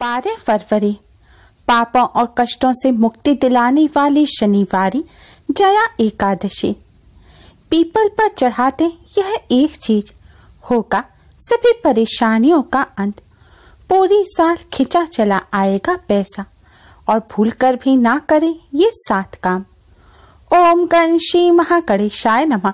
बारह फरवरी पापों और कष्टों से मुक्ति दिलाने वाली शनिवारी जया एकादशी पीपल पर चढ़ाते यह एक चीज होगा सभी परेशानियों का अंत पूरी साल खिंचा चला आएगा पैसा और भूल कर भी ना करें ये सात काम ओम गण श्री शाय नमा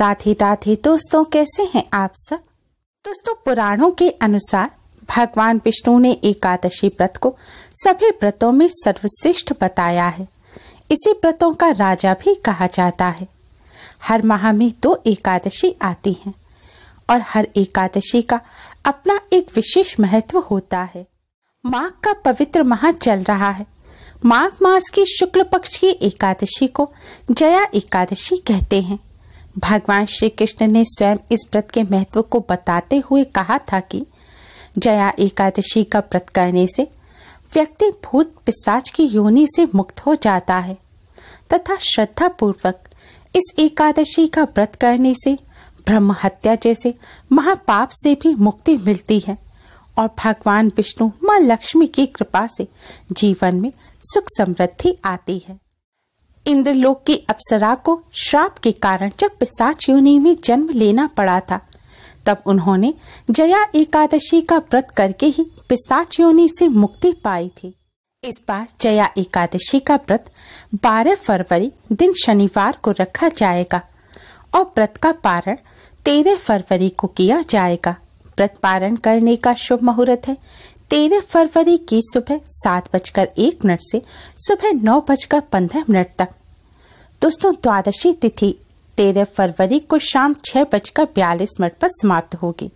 राधे राधे दोस्तों कैसे हैं आप सब दोस्तों पुराणों के अनुसार भगवान विष्णु ने एकादशी व्रत को सभी व्रतों में सर्वश्रेष्ठ बताया है इसी व्रतों का राजा भी कहा जाता है हर माह में दो एकादशी आती हैं और हर एकादशी का अपना एक विशेष महत्व होता है माघ का पवित्र माह चल रहा है माघ मास की शुक्ल पक्ष की एकादशी को जया एकादशी कहते हैं भगवान श्री कृष्ण ने स्वयं इस व्रत के महत्व को बताते हुए कहा था कि जया एकादशी का व्रत करने से व्यक्ति भूत पिशाच की योनि से मुक्त हो जाता है तथा श्रद्धा पूर्वक इस एकादशी का व्रत करने से ब्रह्म हत्या जैसे महापाप से भी मुक्ति मिलती है और भगवान विष्णु माँ लक्ष्मी की कृपा से जीवन में सुख समृद्धि आती है इंद्रलोक की अप्सरा को श्राप के कारण जब पिशाच योनि में जन्म लेना पड़ा था तब उन्होंने जया एकादशी का व्रत करके ही पिसाच योनि से मुक्ति पाई थी इस बार जया एकादशी का व्रत 12 फरवरी दिन शनिवार को रखा जाएगा और व्रत का पारण 13 फरवरी को किया जाएगा व्रत पारण करने का शुभ मुहूर्त है तेरह फरवरी की सुबह सात बजकर एक मिनट से सुबह नौ बजकर पंद्रह मिनट तक दोस्तों द्वादशी तिथि तेरह फरवरी को शाम छह बजकर बयालीस मिनट पर समाप्त होगी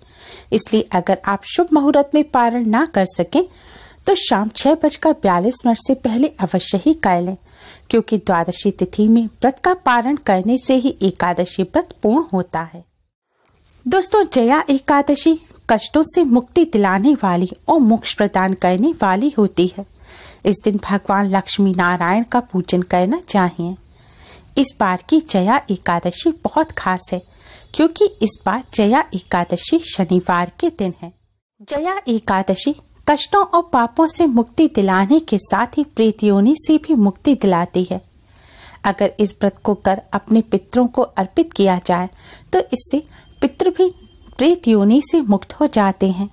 इसलिए अगर आप शुभ मुहूर्त में पारण ना कर सकें तो शाम छह बजकर बयालीस मिनट से पहले अवश्य ही कर लें क्योंकि द्वादशी तिथि में व्रत का पारण करने से ही एकादशी व्रत पूर्ण होता है दोस्तों जया एकादशी कष्टों से मुक्ति दिलाने वाली और मोक्ष प्रदान करने वाली होती है इस दिन भगवान लक्ष्मी नारायण का पूजन करना चाहिए इस बार की जया एकादशी बहुत खास है क्योंकि इस बार जया एकादशी शनिवार के दिन है जया एकादशी कष्टों और पापों से मुक्ति दिलाने के साथ ही प्रेत से भी मुक्ति दिलाती है अगर इस व्रत को कर अपने पितरों को अर्पित किया जाए तो इससे पितृ भी प्रेत योनि से मुक्त हो जाते हैं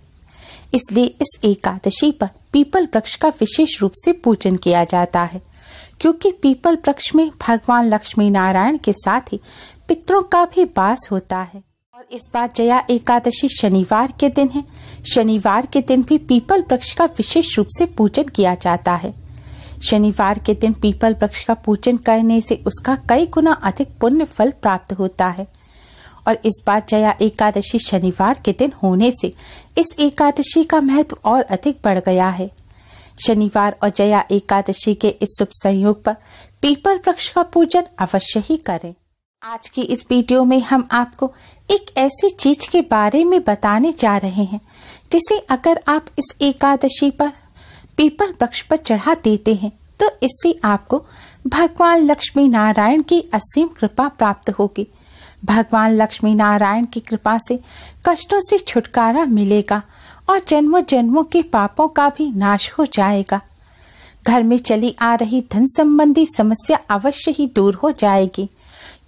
इसलिए इस एकादशी पर पीपल वृक्ष का विशेष रूप से पूजन किया जाता है क्योंकि पीपल वृक्ष में भगवान लक्ष्मी नारायण के साथ ही पितरों का भी वास होता है और इस बार जया एकादशी शनिवार के दिन है शनिवार के दिन भी पीपल वृक्ष का विशेष रूप से पूजन किया जाता है शनिवार के दिन पीपल वृक्ष का पूजन करने से उसका कई गुना अधिक पुण्य फल प्राप्त होता है और इस बार जया एकादशी शनिवार के दिन होने से इस एकादशी का महत्व और अधिक बढ़ गया है शनिवार और जया एकादशी के इस शुभ संयोग पर पीपल वृक्ष का पूजन अवश्य ही करें आज की इस वीडियो में हम आपको एक ऐसी चीज के बारे में बताने जा रहे हैं जिसे अगर आप इस एकादशी पर पीपल वृक्ष पर चढ़ा देते हैं तो इससे आपको भगवान लक्ष्मी नारायण की असीम कृपा प्राप्त होगी भगवान लक्ष्मी नारायण की कृपा से कष्टों से छुटकारा मिलेगा और जन्मों जन्मों के पापों का भी नाश हो जाएगा घर में चली आ रही धन संबंधी समस्या अवश्य ही दूर हो जाएगी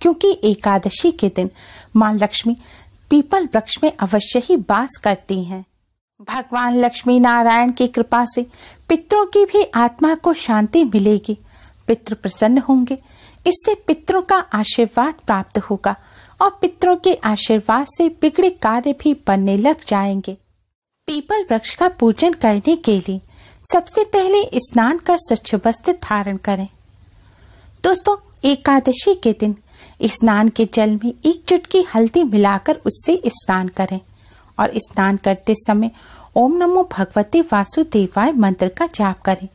क्योंकि एकादशी के दिन माँ लक्ष्मी पीपल वृक्ष में अवश्य ही बास करती हैं भगवान लक्ष्मी नारायण की कृपा से पितरों की भी आत्मा को शांति मिलेगी पितृ प्रसन्न होंगे इससे पितरों का आशीर्वाद प्राप्त होगा और पितरों के आशीर्वाद से बिगड़े कार्य भी बनने लग जाएंगे पीपल वृक्ष का पूजन करने के लिए सबसे पहले स्नान का स्वच्छ वस्त्र धारण करें दोस्तों एकादशी के दिन स्नान के जल में एक चुटकी हल्दी मिलाकर उससे स्नान करें और स्नान करते समय ओम नमो भगवते वासुदेवाय मंत्र का जाप करें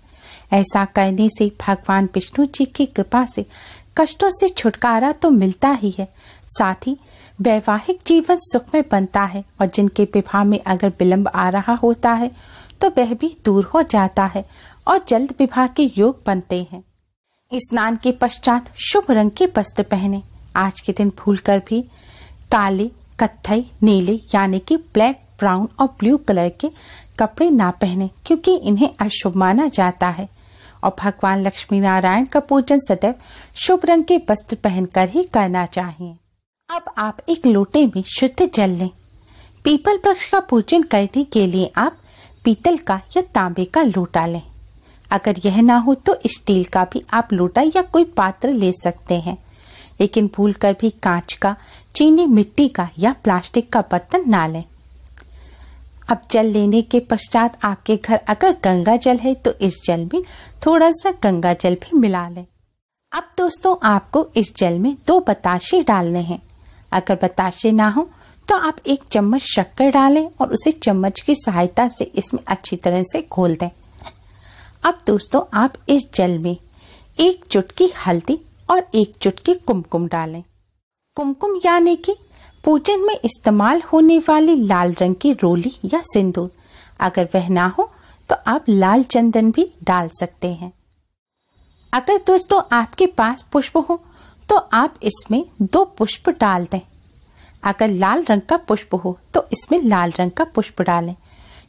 ऐसा करने से भगवान विष्णु जी की कृपा से कष्टों से छुटकारा तो मिलता ही है साथ ही वैवाहिक जीवन सुखमय बनता है और जिनके विवाह में अगर विलम्ब आ रहा होता है तो वह भी दूर हो जाता है और जल्द विवाह के योग बनते हैं स्नान के पश्चात शुभ रंग के वस्त्र पहने आज के दिन भूलकर भी काले कत्थई नीले यानी कि ब्लैक ब्राउन और ब्लू कलर के कपड़े ना पहने क्योंकि इन्हें अशुभ माना जाता है और भगवान लक्ष्मी नारायण का पूजन सदैव शुभ रंग के वस्त्र पहनकर ही करना चाहिए अब आप एक लोटे में शुद्ध जल लें पीपल वृक्ष का पूजन करने के लिए आप पीतल का या तांबे का लोटा लें अगर यह ना हो तो स्टील का भी आप लोटा या कोई पात्र ले सकते हैं लेकिन भूल कर भी कांच का चीनी मिट्टी का या प्लास्टिक का बर्तन ना लें अब जल लेने के पश्चात आपके घर अगर गंगा जल है तो इस जल में थोड़ा सा गंगा जल भी मिला लें अब दोस्तों आपको इस जल में दो बताशे डालने हैं अगर बताशे ना हो तो आप एक चम्मच शक्कर डालें और उसे चम्मच की सहायता से इसमें अच्छी तरह से घोल दें अब दोस्तों आप इस जल में एक चुटकी हल्दी और एक चुटकी कुमकुम डालें कुमकुम यानी कि पूजन में इस्तेमाल होने वाली लाल रंग की रोली या सिंदूर अगर वह ना हो तो आप लाल चंदन भी डाल सकते हैं अगर दोस्तों आपके पास पुष्प हो तो आप इसमें दो पुष्प डाल दें अगर लाल रंग का पुष्प हो तो इसमें लाल रंग का पुष्प डालें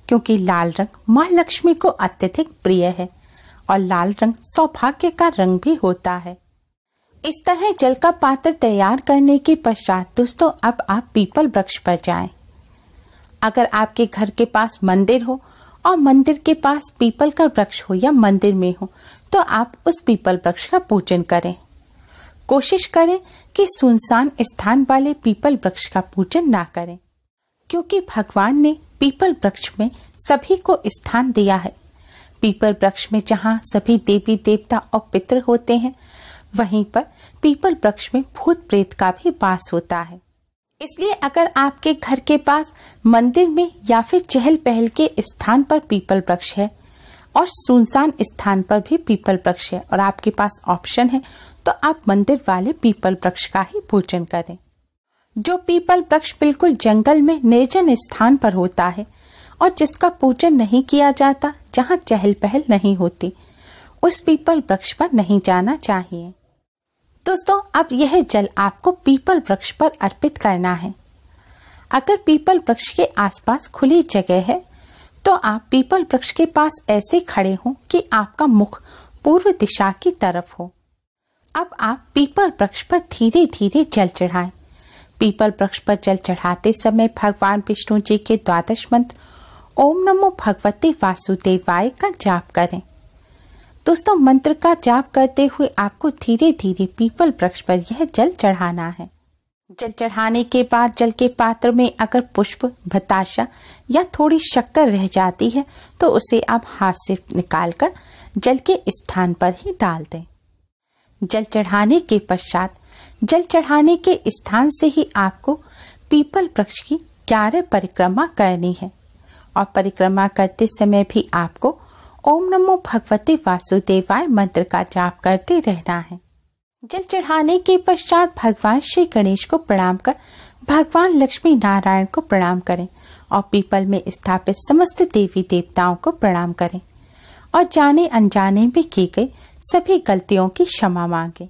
क्योंकि लाल रंग माँ लक्ष्मी को अत्यधिक प्रिय है और लाल रंग सौभाग्य का रंग भी होता है इस तरह जल का पात्र तैयार करने के पश्चात दोस्तों अब आप पीपल वृक्ष पर जाएं। अगर आपके घर के पास मंदिर हो और मंदिर के पास पीपल का वृक्ष हो या मंदिर में हो तो आप उस पीपल वृक्ष का पूजन करें कोशिश करें कि सुनसान स्थान वाले पीपल वृक्ष का पूजन ना करें क्योंकि भगवान ने पीपल वृक्ष में सभी को स्थान दिया है पीपल वृक्ष में जहाँ सभी देवी देवता और पितृ होते हैं वहीं पर पीपल वृक्ष में भूत प्रेत का भी वास होता है इसलिए अगर आपके घर के पास मंदिर में या फिर चहल पहल के स्थान पर पीपल वृक्ष है और सुनसान स्थान पर भी पीपल वृक्ष है और आपके पास ऑप्शन है तो आप मंदिर वाले पीपल वृक्ष का ही पूजन करें जो पीपल वृक्ष बिल्कुल जंगल में निर्जन स्थान पर होता है और जिसका पूजन नहीं किया जाता जहाँ चहल पहल नहीं होती उस पीपल वृक्ष पर नहीं जाना चाहिए दोस्तों अब यह जल आपको पीपल वृक्ष पर अर्पित करना है अगर पीपल वृक्ष के आसपास खुली जगह है तो आप पीपल वृक्ष के पास ऐसे खड़े हों कि आपका मुख पूर्व दिशा की तरफ हो अब आप पीपल वृक्ष पर धीरे धीरे जल चढ़ाएं पीपल वृक्ष पर जल चढ़ाते समय भगवान विष्णु जी के द्वादश मंत्र ओम नमो भगवते वासुदेवाय का जाप करें दोस्तों मंत्र का जाप करते हुए आपको धीरे धीरे पीपल वृक्ष पर यह जल चढ़ाना है जल चढ़ाने के बाद जल के पात्र में अगर पुष्प भताशा या थोड़ी शक्कर रह जाती है तो उसे आप हाथ से निकालकर जल के स्थान पर ही डाल दें जल चढ़ाने के पश्चात जल चढ़ाने के स्थान से ही आपको पीपल वृक्ष की ग्यारह परिक्रमा करनी है और परिक्रमा करते समय भी आपको ओम नमो भगवते वासुदेवाय मंत्र का जाप करते रहना है जल चढ़ाने के पश्चात भगवान श्री गणेश को प्रणाम कर भगवान लक्ष्मी नारायण को प्रणाम करें और पीपल में स्थापित समस्त देवी देवताओं को प्रणाम करें और जाने अनजाने में की गई सभी गलतियों की क्षमा मांगे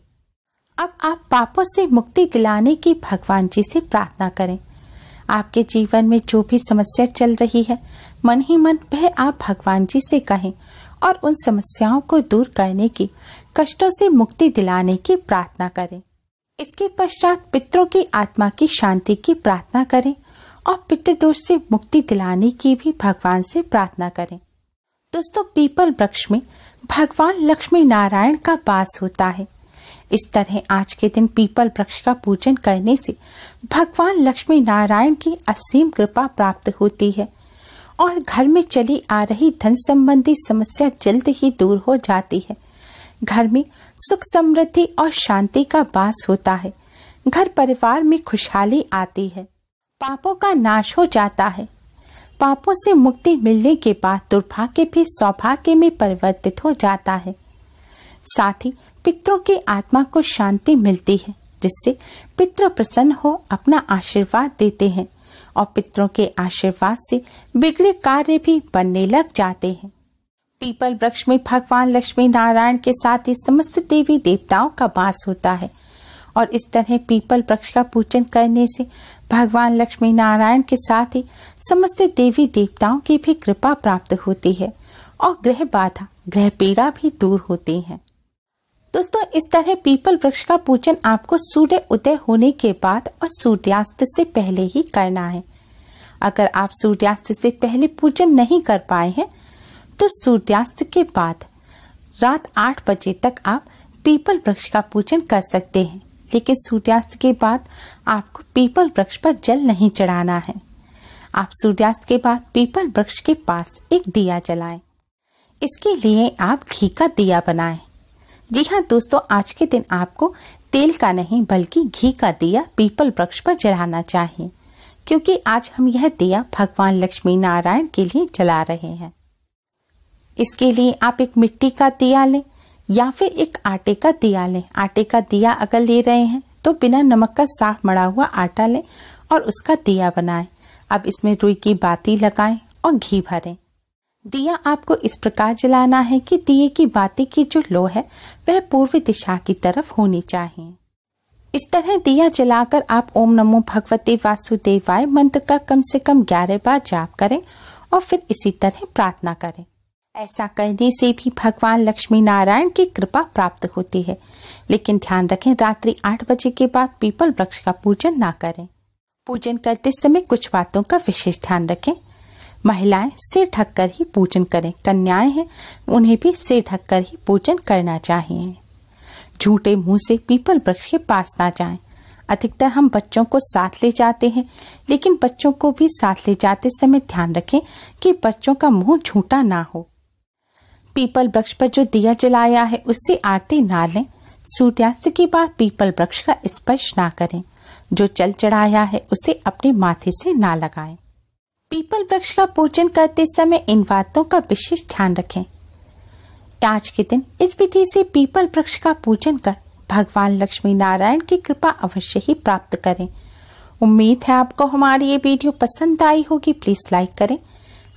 अब आप पापों से मुक्ति दिलाने की भगवान जी से प्रार्थना करें आपके जीवन में जो भी समस्या चल रही है मन ही मन वह आप भगवान जी से कहें और उन समस्याओं को दूर करने की कष्टों से मुक्ति दिलाने की प्रार्थना करें इसके पश्चात पितरों की आत्मा की शांति की प्रार्थना करें और पितृदोष से मुक्ति दिलाने की भी भगवान से प्रार्थना करें दोस्तों पीपल वृक्ष में भगवान लक्ष्मी नारायण का वास होता है इस तरह आज के दिन पीपल वृक्ष का पूजन करने से भगवान लक्ष्मी नारायण की असीम कृपा प्राप्त होती है और घर में चली आ रही धन संबंधी समस्या जल्द ही दूर हो जाती है घर में सुख समृद्धि और शांति का वास होता है घर परिवार में खुशहाली आती है पापों का नाश हो जाता है पापों से मुक्ति मिलने के बाद दुर्भाग्य भी सौभाग्य में परिवर्तित हो जाता है साथ ही पितरों की आत्मा को शांति मिलती है जिससे पितृ प्रसन्न हो अपना आशीर्वाद देते हैं और पितरों के आशीर्वाद से बिगड़े कार्य भी बनने लग जाते हैं पीपल वृक्ष में भगवान लक्ष्मी नारायण के साथ ही समस्त देवी देवताओं का वास होता है और इस तरह पीपल वृक्ष का पूजन करने से भगवान लक्ष्मी नारायण के साथ ही समस्त देवी देवताओं की भी कृपा प्राप्त होती है और ग्रह बाधा ग्रह पीड़ा भी दूर होती है दोस्तों इस तरह पीपल वृक्ष का पूजन आपको सूर्य उदय होने के बाद और सूर्यास्त से पहले ही करना है अगर आप सूर्यास्त से पहले पूजन नहीं कर पाए हैं तो सूर्यास्त के बाद रात आठ बजे तक आप पीपल वृक्ष का पूजन कर सकते हैं लेकिन सूर्यास्त के बाद आपको पीपल वृक्ष पर जल नहीं चढ़ाना है आप सूर्यास्त के बाद पीपल वृक्ष के पास एक दिया जलाएं। इसके लिए आप घी का दिया बनाएं। जी हाँ दोस्तों आज के दिन आपको तेल का नहीं बल्कि घी का दिया पीपल वृक्ष पर जलाना चाहिए क्योंकि आज हम यह दिया भगवान लक्ष्मी नारायण के लिए जला रहे हैं इसके लिए आप एक मिट्टी का दिया लें या फिर एक आटे का दिया लें आटे का दिया अगर ले रहे हैं तो बिना नमक का साफ मड़ा हुआ आटा लें और उसका दिया बनाएं अब इसमें रुई की बाती लगाएं और घी भरें दिया आपको इस प्रकार जलाना है कि दिए की बाती की जो लो है वह पूर्व दिशा की तरफ होनी चाहिए इस तरह दिया जलाकर आप ओम नमो भगवते वासुदेवाय मंत्र का कम से कम ग्यारह बार जाप करें और फिर इसी तरह प्रार्थना करें ऐसा करने से भी भगवान लक्ष्मी नारायण की कृपा प्राप्त होती है लेकिन ध्यान रखें रात्रि आठ बजे के बाद पीपल वृक्ष का पूजन ना करें पूजन करते समय कुछ बातों का विशेष ध्यान रखें महिलाएं सिर ढककर ही पूजन करें कन्याएं हैं उन्हें भी सिर ढककर ही पूजन करना चाहिए झूठे मुंह से पीपल वृक्ष के पास ना जाएं अधिकतर हम बच्चों को साथ ले जाते हैं लेकिन बच्चों को भी साथ ले जाते समय ध्यान रखें कि बच्चों का मुंह झूठा ना हो पीपल वृक्ष पर जो दिया जलाया है उससे आरती ना लें सूर्यास्त के बाद पीपल वृक्ष का स्पर्श ना करें जो चल चढ़ाया है उसे अपने माथे से ना लगाएं। पीपल वृक्ष का पूजन करते समय इन बातों का विशेष ध्यान रखें आज के दिन इस विधि से पीपल वृक्ष का पूजन कर भगवान लक्ष्मी नारायण की कृपा अवश्य ही प्राप्त करें उम्मीद है आपको हमारी ये वीडियो पसंद आई होगी प्लीज लाइक करें